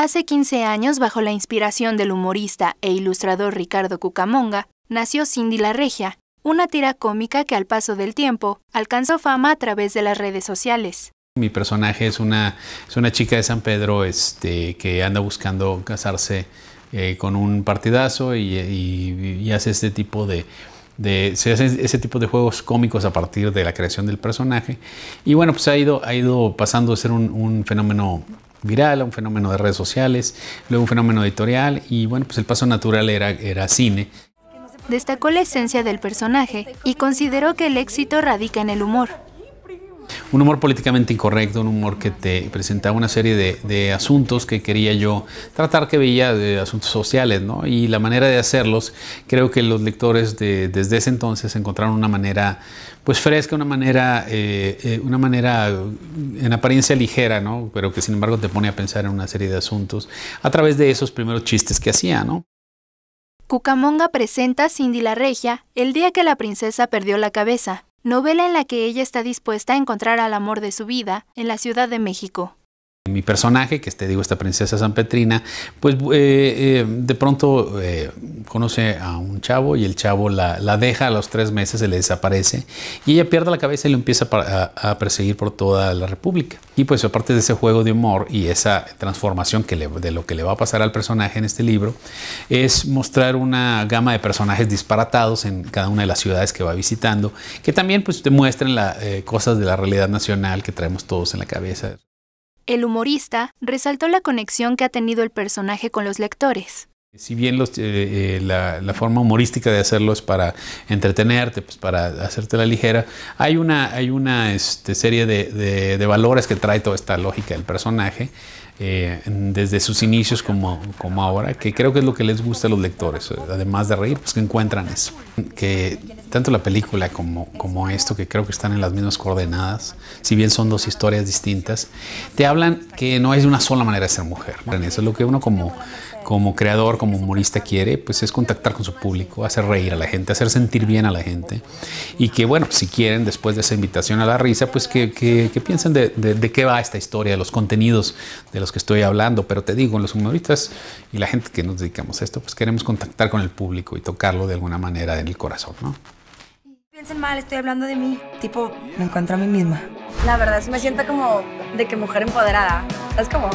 Hace 15 años, bajo la inspiración del humorista e ilustrador Ricardo Cucamonga, nació Cindy la Regia, una tira cómica que al paso del tiempo alcanzó fama a través de las redes sociales. Mi personaje es una, una chica de San Pedro este, que anda buscando casarse eh, con un partidazo y, y, hace este tipo de, de, se ese tipo de juegos cómicos a partir de la creación del personaje. Y bueno, pues ha ido, ha ido pasando a ser un fenómeno viral, a un fenómeno de redes sociales, luego un fenómeno editorial y bueno, pues el paso natural era, era cine. Destacó la esencia del personaje y consideró que el éxito radica en el humor un humor políticamente incorrecto, un humor que te presentaba una serie de, asuntos que quería yo tratar, que veía de asuntos sociales, ¿no? Y la manera de hacerlos, creo que los lectores de, desde ese entonces encontraron una manera, pues fresca, una manera, eh, eh, una manera en apariencia ligera, ¿no? Pero que sin embargo te pone a pensar en una serie de asuntos a través de esos primeros chistes que hacía, ¿no? Cucamonga presenta Cindy la Regia el día que la princesa perdió la cabeza, novela en la que ella está dispuesta a encontrar al amor de su vida en la Ciudad de México mi personaje, que te digo, esta princesa San Petrina, pues eh, eh, de pronto eh, conoce a un chavo y el chavo la, deja a los tres meses, se le desaparece y ella pierde la cabeza y lo empieza a, perseguir por toda la República. Y pues aparte de ese juego de humor y esa transformación que de lo que le va a pasar al personaje en este libro, es mostrar una gama de personajes disparatados en cada una de las ciudades que va visitando, que también pues te muestran la, cosas de la realidad nacional que traemos todos en la cabeza. El humorista resaltó la conexión que ha tenido el personaje con los lectores, si bien eh, eh, la, forma humorística de hacerlo es para entretenerte, pues para hacerte la ligera, hay una, hay una este, serie de, valores que trae toda esta lógica del personaje, eh, desde sus inicios como, como ahora, que creo que es lo que les gusta a los lectores, además de reír, pues que encuentran eso. Que tanto la película como, como esto, que creo que están en las mismas coordenadas, si bien son dos historias distintas, te hablan que no hay una sola manera de ser mujer. Eso es lo que uno como, como creador como humorista quiere, pues es contactar con su público, hacer reír a la gente, hacer sentir bien a la gente. Y que, bueno, si quieren, después de esa invitación a la risa, pues que, piensen de, qué va esta historia, de los contenidos de los que estoy hablando. Pero te digo, los humoristas y la gente que nos dedicamos a esto, pues queremos contactar con el público y tocarlo de alguna manera en el corazón, ¿no? Piensen mal, estoy hablando de mí. Tipo, me encuentro a mí misma. La verdad, me siento como de que mujer empoderada. Es como.